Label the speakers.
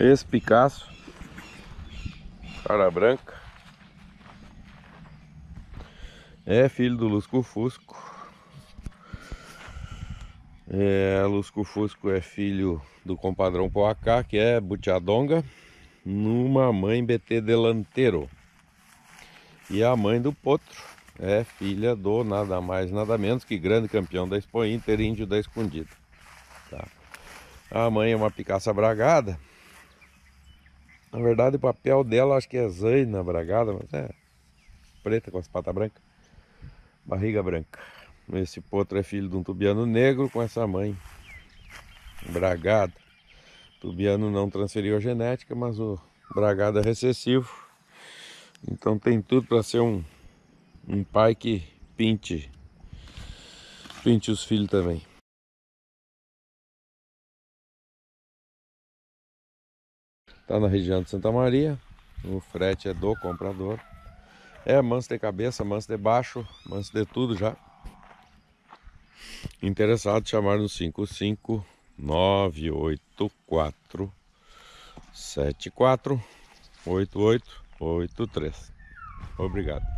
Speaker 1: Esse Picasso.
Speaker 2: Cara branca.
Speaker 1: É filho do Lusco Fusco. É, Lusco Fusco é filho do compadrão Poacá, que é Butiadonga, numa mãe BT Delanteiro. E a mãe do Potro é filha do nada mais, nada menos que grande campeão da Expo Inter, índio da Escondida. Tá. A mãe é uma picaça bragada, na verdade, o papel dela acho que é Zaina Bragada, mas é preta com as patas brancas, barriga branca. Esse potro é filho de um tubiano negro com essa mãe, Bragada. tubiano não transferiu a genética, mas o Bragada é recessivo. Então tem tudo para ser um, um pai que pinte,
Speaker 2: pinte os filhos também. Está na região de Santa Maria. O frete
Speaker 1: é do comprador. É manso de cabeça, manso de baixo, manso de tudo já. Interessado, chamar no 55 oito Obrigado.